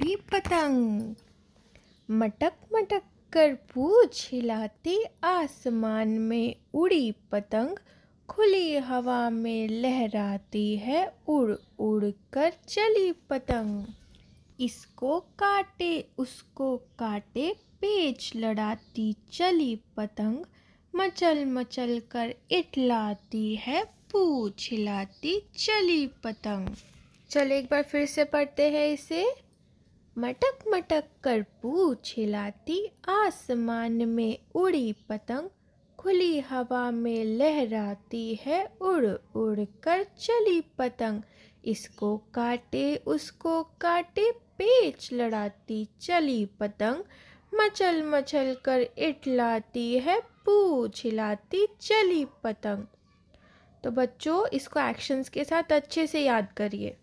उड़ी पतंग मटक मटक कर पूछ हिलाती आसमान में उड़ी पतंग खुली हवा में लहराती है उड़ उड़ कर चली पतंग इसको काटे उसको काटे पेच लड़ाती चली पतंग मचल मचल कर इटलाती है पूछ हिलाती चली पतंग चलो एक बार फिर से पढ़ते हैं इसे मटक मटक कर पूछ हिलाती आसमान में उड़ी पतंग खुली हवा में लहराती है उड़ उड़ कर चली पतंग इसको काटे उसको काटे पेच लड़ाती चली पतंग मचल मचल कर इटलाती है पूछ हिलाती चली पतंग तो बच्चों इसको एक्शंस के साथ अच्छे से याद करिए